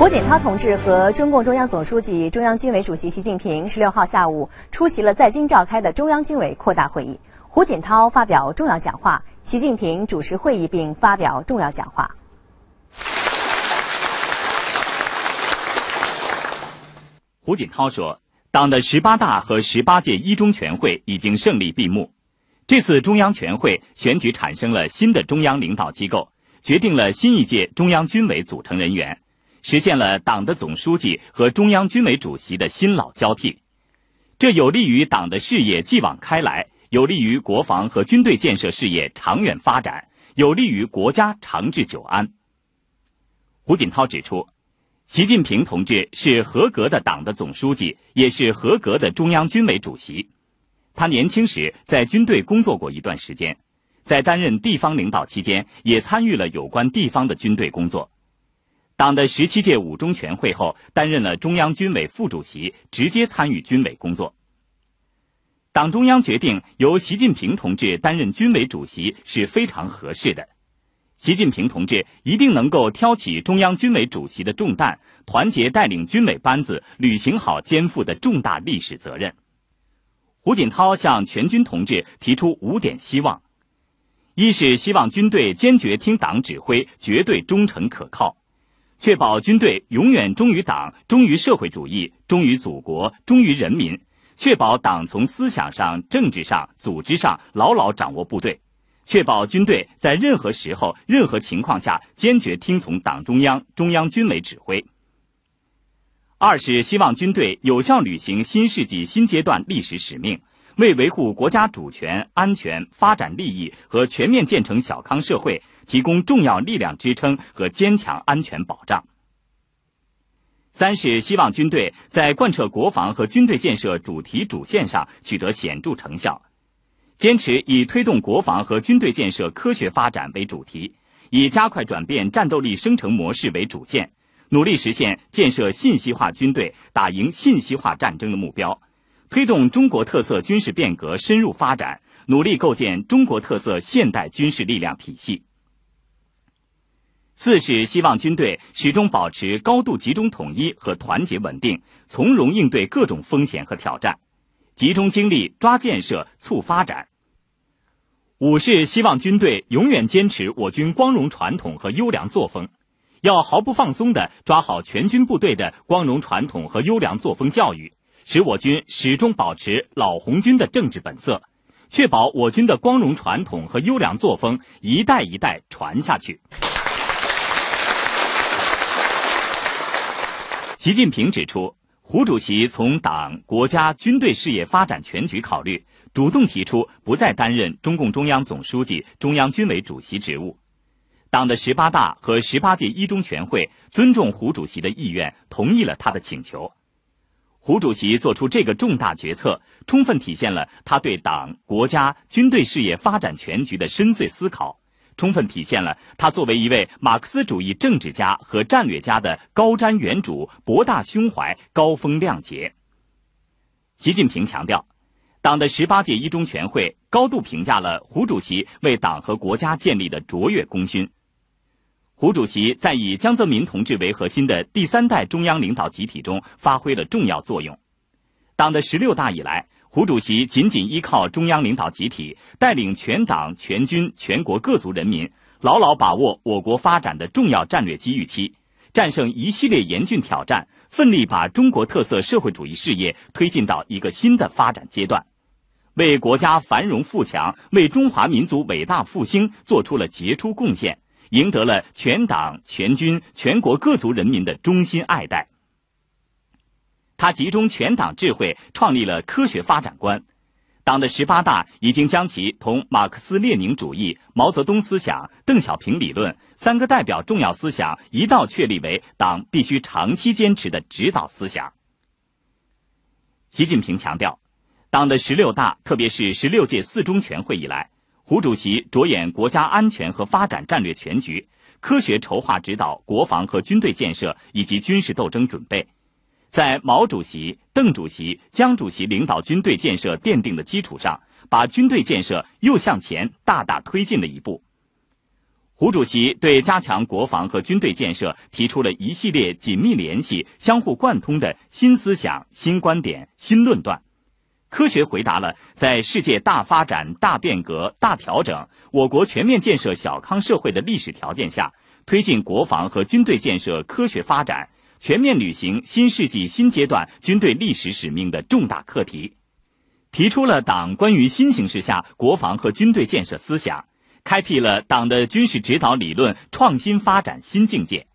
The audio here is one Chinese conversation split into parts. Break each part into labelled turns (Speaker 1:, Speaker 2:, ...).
Speaker 1: 胡锦涛同志和中共中央总书记、中央军委主席习近平十六号下午出席了在京召开的中央军委扩大会议。胡锦涛发表重要讲话，习近平主持会议并发表重要讲话。胡锦涛说：“党的十八大和十八届一中全会已经胜利闭幕，这次中央全会选举产生了新的中央领导机构，决定了新一届中央军委组成人员。”实现了党的总书记和中央军委主席的新老交替，这有利于党的事业继往开来，有利于国防和军队建设事业长远发展，有利于国家长治久安。胡锦涛指出，习近平同志是合格的党的总书记，也是合格的中央军委主席。他年轻时在军队工作过一段时间，在担任地方领导期间，也参与了有关地方的军队工作。党的十七届五中全会后，担任了中央军委副主席，直接参与军委工作。党中央决定由习近平同志担任军委主席是非常合适的，习近平同志一定能够挑起中央军委主席的重担，团结带领军委班子履行好肩负的重大历史责任。胡锦涛向全军同志提出五点希望：一是希望军队坚决听党指挥，绝对忠诚可靠。确保军队永远忠于党、忠于社会主义、忠于祖国、忠于人民，确保党从思想上、政治上、组织上牢牢掌握部队，确保军队在任何时候、任何情况下坚决听从党中央、中央军委指挥。二是希望军队有效履行新世纪新阶段历史使命。为维护国家主权、安全、发展利益和全面建成小康社会提供重要力量支撑和坚强安全保障。三是希望军队在贯彻国防和军队建设主题主线上取得显著成效，坚持以推动国防和军队建设科学发展为主题，以加快转变战斗力生成模式为主线，努力实现建设信息化军队、打赢信息化战争的目标。推动中国特色军事变革深入发展，努力构建中国特色现代军事力量体系。四是希望军队始终保持高度集中统一和团结稳定，从容应对各种风险和挑战，集中精力抓建设、促发展。五是希望军队永远坚持我军光荣传统和优良作风，要毫不放松的抓好全军部队的光荣传统和优良作风教育。使我军始终保持老红军的政治本色，确保我军的光荣传统和优良作风一代一代传下去。习近平指出，胡主席从党、国家、军队事业发展全局考虑，主动提出不再担任中共中央总书记、中央军委主席职务。党的十八大和十八届一中全会尊重胡主席的意愿，同意了他的请求。胡主席作出这个重大决策，充分体现了他对党、国家、军队事业发展全局的深邃思考，充分体现了他作为一位马克思主义政治家和战略家的高瞻远瞩、博大胸怀、高风亮节。习近平强调，党的十八届一中全会高度评价了胡主席为党和国家建立的卓越功勋。胡主席在以江泽民同志为核心的第三代中央领导集体中发挥了重要作用。党的十六大以来，胡主席紧紧依靠中央领导集体，带领全党全军全国各族人民，牢牢把握我国发展的重要战略机遇期，战胜一系列严峻挑战，奋力把中国特色社会主义事业推进到一个新的发展阶段，为国家繁荣富强、为中华民族伟大复兴做出了杰出贡献。赢得了全党全军全国各族人民的衷心爱戴。他集中全党智慧，创立了科学发展观。党的十八大已经将其同马克思列宁主义、毛泽东思想、邓小平理论“三个代表”重要思想一道，确立为党必须长期坚持的指导思想。习近平强调，党的十六大特别是十六届四中全会以来。胡主席着眼国家安全和发展战略全局，科学筹划指导国防和军队建设以及军事斗争准备，在毛主席、邓主席、江主席领导军队建设奠定的基础上，把军队建设又向前大大推进了一步。胡主席对加强国防和军队建设提出了一系列紧密联系、相互贯通的新思想、新观点、新论断。科学回答了在世界大发展、大变革、大调整，我国全面建设小康社会的历史条件下，推进国防和军队建设科学发展，全面履行新世纪新阶段军队历史使命的重大课题，提出了党关于新形势下国防和军队建设思想，开辟了党的军事指导理论创新发展新境界。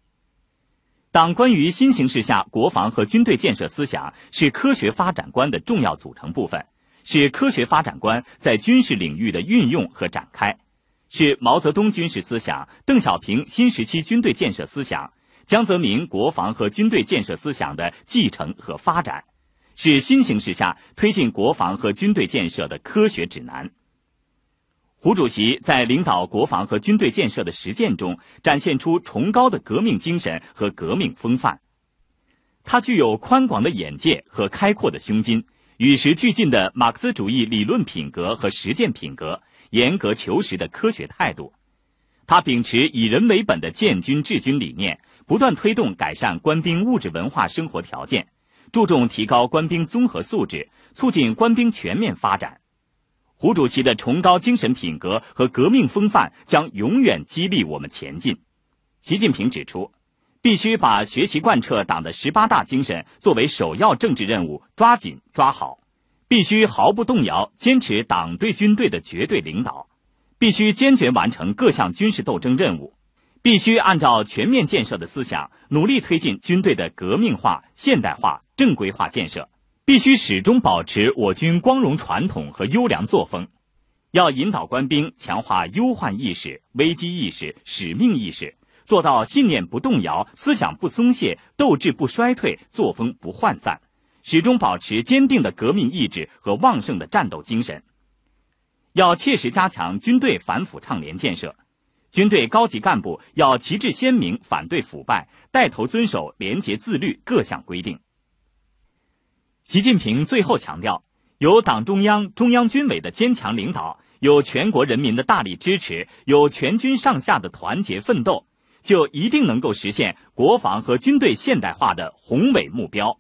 Speaker 1: 党关于新形势下国防和军队建设思想是科学发展观的重要组成部分，是科学发展观在军事领域的运用和展开，是毛泽东军事思想、邓小平新时期军队建设思想、江泽民国防和军队建设思想的继承和发展，是新形势下推进国防和军队建设的科学指南。胡主席在领导国防和军队建设的实践中，展现出崇高的革命精神和革命风范。他具有宽广的眼界和开阔的胸襟，与时俱进的马克思主义理论品格和实践品格，严格求实的科学态度。他秉持以人为本的建军治军理念，不断推动改善官兵物质文化生活条件，注重提高官兵综合素质，促进官兵全面发展。胡主席的崇高精神品格和革命风范将永远激励我们前进。习近平指出，必须把学习贯彻党的十八大精神作为首要政治任务，抓紧抓好；必须毫不动摇坚持党对军队的绝对领导；必须坚决完成各项军事斗争任务；必须按照全面建设的思想，努力推进军队的革命化、现代化、正规化建设。必须始终保持我军光荣传统和优良作风，要引导官兵强化忧患意识、危机意识、使命意识，做到信念不动摇、思想不松懈、斗志不衰退、作风不涣散，始终保持坚定的革命意志和旺盛的战斗精神。要切实加强军队反腐倡廉建设，军队高级干部要旗帜鲜明反对腐败，带头遵守廉洁自律各项规定。习近平最后强调：有党中央、中央军委的坚强领导，有全国人民的大力支持，有全军上下的团结奋斗，就一定能够实现国防和军队现代化的宏伟目标。